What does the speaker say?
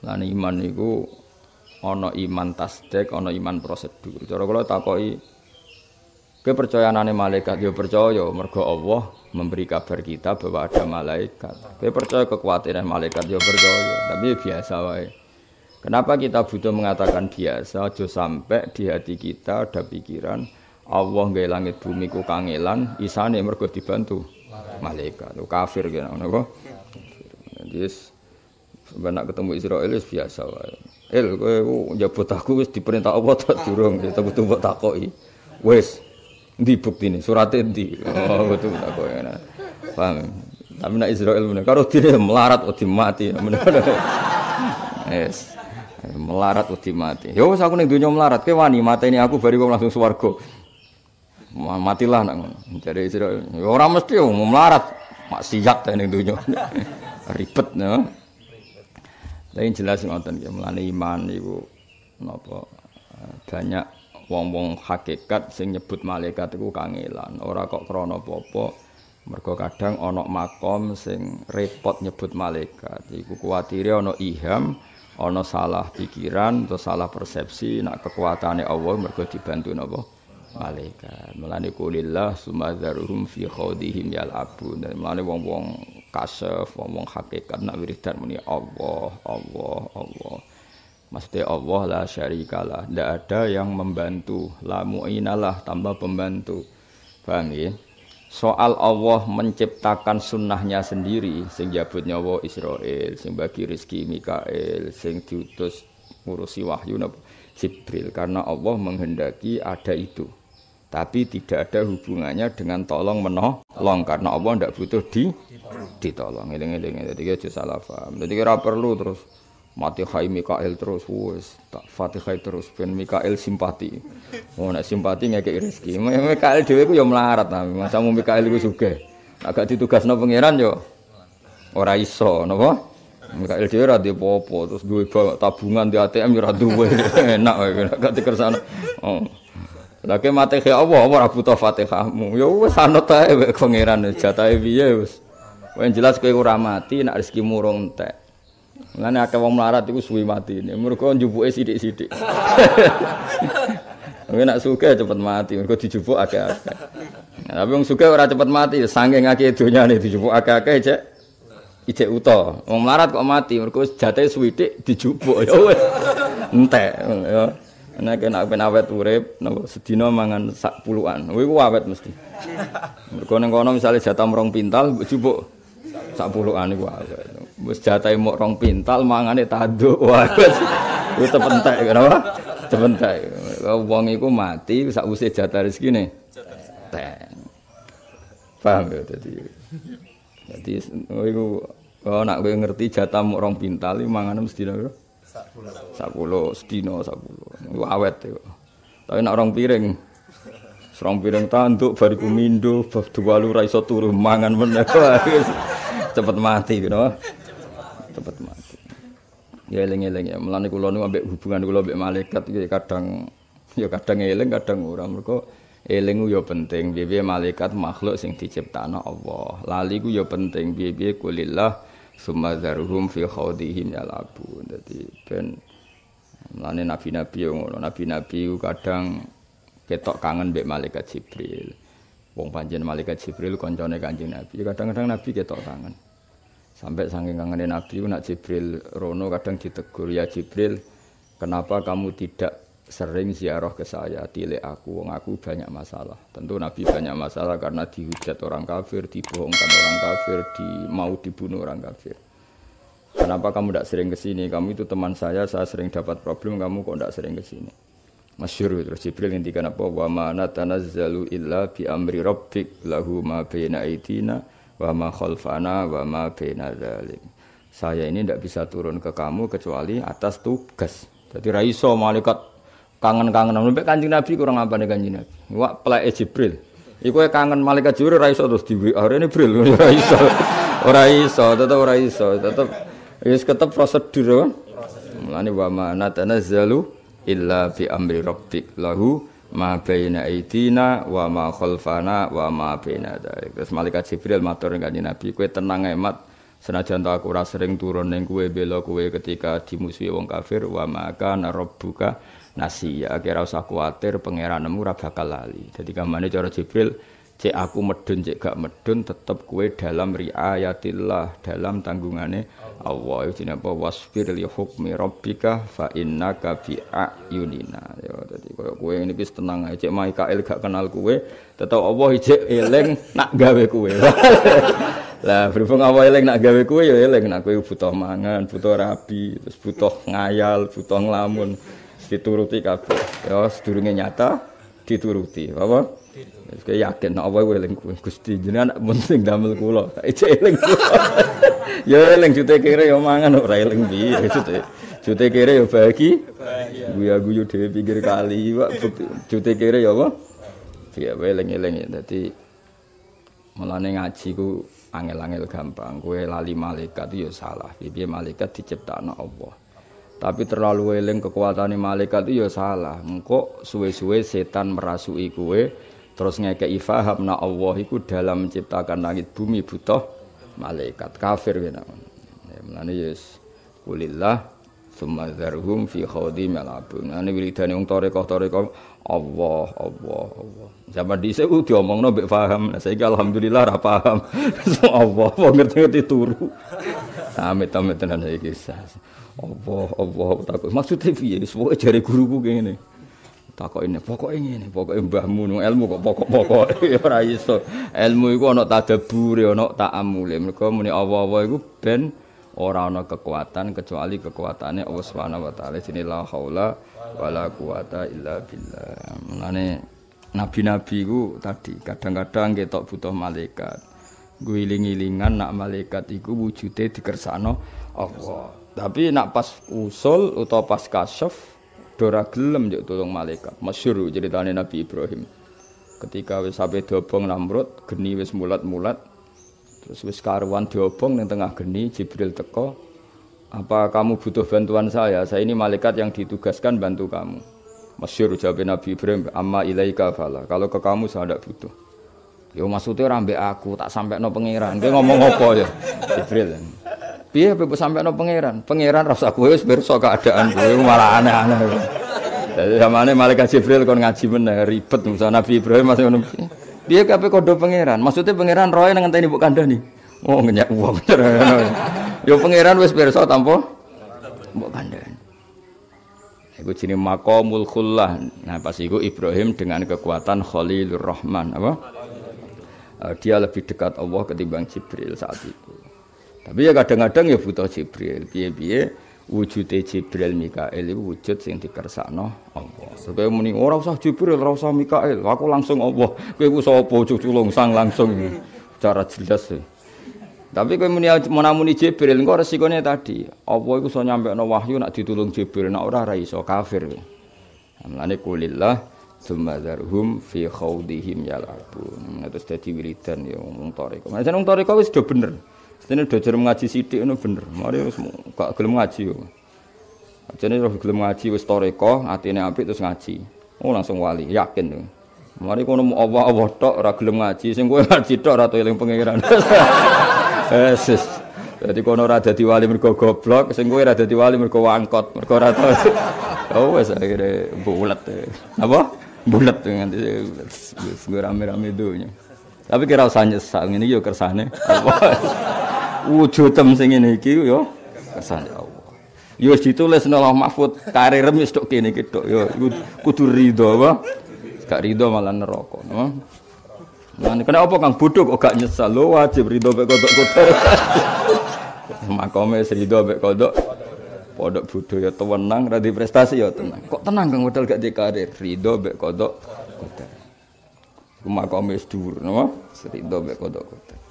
Lan iman niku ana iman tasdik, ana iman prosedur. Cara kula takoki kepercayaanane malaikat ya percaya mergo Allah memberi kabar kita bahwa ada malaikat. Kowe percaya kekhawatiran malaikat ya percaya, tapi biasa wae. Kenapa kita butuh mengatakan biasa aja sampai di hati kita ada pikiran Allah nggak langit bumi ku kangelan isane mergo dibantu malaikat. Lu kafir kena ngono kok. Jadi Sampai ketemu Israel wis biasa wae. El kowe njabot aku wis diperintah apa tak durung ya tak butuh takoki. Wis ndi buktine surate ndi? Oh butuh takoki. Nah, paham? Tapi nak Israel bener karo dine melarat wedi mati. Yes. Nah, melarat wedi mati. yo ya wis aku ning donya melarat kowe wani ini aku bari wong langsung swarga. Matilah nak ngono. Jare Israel, ya ora mesti melarat maksiat ning donya. Ribet ya. Tapi jelas ngoten ya mulane iman ibu napa eh, banyak wong-wong hakikat sing nyebut malaikat iku kangelan, ora kok krana apa-apa. Mergo kadang ana makom sing repot nyebut malaikat. Iku kuwatire ana iham, ana salah pikiran, atau salah persepsi nak kekuatane Allah mergo dibantu napa malaikat. Mulane kulillah sumadzaruhum fi khawdihim yalabun. Mulane wong-wong kasef ngomong hakikat nak wiridan muni Allah Allah Allah Maksudnya Allah lah syarikalah Tidak ada yang membantu La mu'inalah tambah pembantu Paham ya? Soal Allah menciptakan sunnahnya sendiri Sing jabut nyawa Israel Sing bagi rizki Mikael Sing diutus ngurusi wahyu Sibril. Karena Allah menghendaki ada itu tapi tidak ada hubungannya dengan tolong menolong karena Allah tidak butuh di ditolong ini ini jadi kita salah paham jadi kita perlu terus mati kai Mikael terus wes tak fatihai terus ben Mikael simpati oh nak simpati kayak rezeki Mikael dhewe ku yo ya melarat nah masa mau Mikael ku sugih agak no pangeran yo orang iso boh Mikael dhewe ora popo terus terus dua tabungan di ATM yo ora enak enak ganti gak oh Laki mati ke Allah rabu butuh Fatihahmu. Ya wis anut ae wek pangeran jatahe piye wis. Kowe jelas kowe ora mati nek rezekimu rong entek. Mulane akeh wong melarat iku suwi mati. Mergo njupuke sidik-sidik. Kowe nak suka ya cepat mati, mereka dijupuk agak-agak. Nah, tapi yang suka ora cepat mati, ya saking akeh donyane dijupuk agak-agak aja. Ijek uto, Wong melarat kok mati, mergo jatuh suwitik dijupuk. Ya wes, Entek. Ya. Enaknya kena ben awet urip, napa sedina mangan sak puluhan. Kowe ku awet mesti. Mergo ning kono misale jatah rong pintal jupuk sak puluhan iku awet. Wis jatahe mok rong pintal mangane tanduk awet. Kuwi tepentek kenapa? Tepentek. Wong iku mati sak usih jatah rezekine. Teng. Paham ya dadi. Jadi, iku oh nak kowe ngerti jatah mok rong pintal iki mesti lho. Sakulo sedino sakulo. Iku awet yo. Ya. Tapi nak orang piring orang piring tanduk, bariku mindu, duwalu ra iso turu mangan meneh. Cepet mati you know. Cepet mati. Ya eling-eling ya. melani kula niku ambek hubungan kula ambek malaikat iki ya kadang ya kadang eling, kadang ora. mereka eling ya penting. piye malaikat makhluk sing oh Allah. Lali ku ya penting. piye kulilah Sumadzaruhum fi khawdihim ya labu Jadi ben mlane nabi-nabi yang ngono. Nabi-nabi kadang ketok kangen mbek malaikat Jibril. Wong panjen malaikat Jibril koncone Kanjeng Nabi. Kadang-kadang Nabi ketok kangen. Sampai saking kangen Nabi nak Jibril rono kadang ditegur ya Jibril, kenapa kamu tidak sering ziarah ke saya, tilik aku, wong aku banyak masalah. Tentu Nabi banyak masalah karena dihujat orang kafir, dibohongkan orang kafir, di, mau dibunuh orang kafir. Kenapa kamu tidak sering ke sini? Kamu itu teman saya, saya sering dapat problem, kamu kok tidak sering ke sini? Masyur terus Jibril ini kenapa? Wa ma natanazzalu illa bi amri rabbik lahu ma baina aidina wa ma khalfana wa ma baina Saya ini tidak bisa turun ke kamu kecuali atas tugas. Jadi raiso malaikat kangen-kangen namun kanjeng Nabi kurang apa nih kanjeng Nabi wa pelai Jibril Iku kangen malaikat Jibril ora iso terus di WA ah, ini Jibril ora iso ora iso tetep ora iso tetep wis ketep prosedur kan Mulane wa ma natanazzalu illa bi amri rabbik lahu ma baina aidina wa ma khalfana wa ma baina dzalik. Terus malaikat Jibril matur kanjeng Nabi kowe tenang ae mat senajan aku ora sering turun ning kowe bela kowe ketika dimusuhi wong kafir wa ma kana rabbuka nasi ya kira usah khawatir pangeranmu ora bakal lali. Dadi kamane cara Jibril cek aku medun cek gak medun tetep kue dalam riayatillah dalam tanggungane Allah itu apa wasfir li hukmi rabbika fa innaka bi ayunina ya dadi koyo kowe ini wis tenang ae cek Mikael gak kenal kue tetep Allah ijek eling nak gawe kue lah berhubung Allah eling nak gawe kue ya eling nak kue butuh mangan butuh rabi terus butuh ngayal butuh ngelamun dituruti kabeh. Ya sedurunge nyata dituruti. Apa? Wis yakin nek Allah eling Gusti jenengan mun sing damel kula. Tak eling Ya eling jute kere ya mangan ora eling piye jute. Jute kere ya bagi. Guya guyu dhewe pinggir kali wak jute kere ya apa? Ya eling-eling dadi mulane ngaji ku angel-angel gampang. kue lali malaikat ya salah. Piye malaikat diciptakan Allah. Tapi terlalu eling kekuatane malaikat itu ya salah. Engko suwe-suwe setan merasuki kue terus ngekei faham na Allah iku dalam menciptakan langit bumi butuh malaikat kafir kowe gitu. nak. Ya menane yes. Kulillah summa zarhum fi khawdi malabun ane nah, wiridane wong tarekah Allah Allah Allah zaman dhisik ku diomongno mbek paham nah saiki alhamdulillah rapaham paham Allah wong ngerti-ngerti turu Amit amit tenan iki. Allah Allah takut. Maksudnya piye? cari guru guruku gini. Takok ini, pokok ini, pokoknya mbahmu, ilmu kok pokok-pokok, ya ora iso. tak ada ana tadabure, tak ta'amule. Mergo muni Allah-Allah iku ben Orang ana kekuatan kecuali kekuatannya. Allah Subhanahu wa taala. Sini la haula wala quwata illa billah. Mulane nabi-nabi iku tadi kadang-kadang ketok butuh malaikat guling gulingan nak malaikat iku wujude dikersano Allah. Tapi nak pas usul atau pas kasyaf dora gelem juk tolong malaikat. Masyhur ceritane Nabi Ibrahim. Ketika wis sampe dobong Namrud, geni wis mulat-mulat. Terus wis karuan diobong ning tengah geni Jibril teko. Apa kamu butuh bantuan saya? Saya ini malaikat yang ditugaskan bantu kamu. Masyhur jawab Nabi Ibrahim, amma ilaika fala. Kalau ke kamu saya tidak butuh. Ya maksudnya be aku tak sampai no pangeran. Dia ngomong apa ya? Jibril. bebas sampai no pangeran? Pangeran rasa aku harus pirsa keadaan gue malah aneh-aneh. Jadi ini malaikat Jibril kon ngaji mana ribet misalnya Nabi Ibrahim masih ngono. Piye kabeh kondo pangeran? Maksudnya pangeran roe nang ngenteni bukan nih. Oh ngenyak uang Yo ya pangeran wes pirsa tanpa Bukan kandhani. Iku jenis makomul khullah. Nah pas iku Ibrahim dengan kekuatan Khalilur Rahman apa? uh, dia lebih dekat Allah ketimbang Jibril saat itu. Tapi ya kadang-kadang ya butuh Jibril. Piye-piye wujude Jibril Mikael itu wujud sing dikersakno Allah. Sebab muni oh, ora usah Jibril, ora usah Mikael. aku langsung Allah. Kowe ku sapa cuculung sang langsung cara jelas. Ya. Tapi kowe muni menamuni Jibril engko resikone tadi. Apa iku iso no wahyu nak ditulung Jibril, nak ora ra iso kafir. Mulane kulillah Sumadharhum fi khawdihim yal'abun. Terus dadi wiridan ya wong toriko. Macam wong toriko wis do bener. Setene do jerem ngaji sidik, ngono bener. Mari wis gak gelem ngaji yo. Jadi roh gelem ngaji wis toriko, atine apik terus ngaji. Oh langsung wali, yakin tuh. Mari kono mau Allah-Allah tok ora gelem ngaji, sing kowe ngaji tok ora eling pangeran. Yesus. Jadi kono ora dadi wali mergo goblok, sing kowe ora dadi wali mergo wangkot, mergo ora tau. Oh wis akhire bulet. Apa? bulat tuh gue rame-rame doanya tapi kira usah nyesal ini yo kersane Allah wujud tem sing ini iki yo kersane Allah yo ditulis nolah mahfud karir remis tok kene iki tok yo kudu ridho apa gak ridho malah neraka no Nah, kena opo kang bodoh kok gak nyesal lo wajib ridho mek kodok kodok. Makome ridho mek kodok Pondok bodho ya tenang, ra prestasi ya tenang. Kok tenang Kang modal gak dikarir, rido mbek kodok kodok. Rumah komis dhuwur napa? Rido mbek kodok kodok.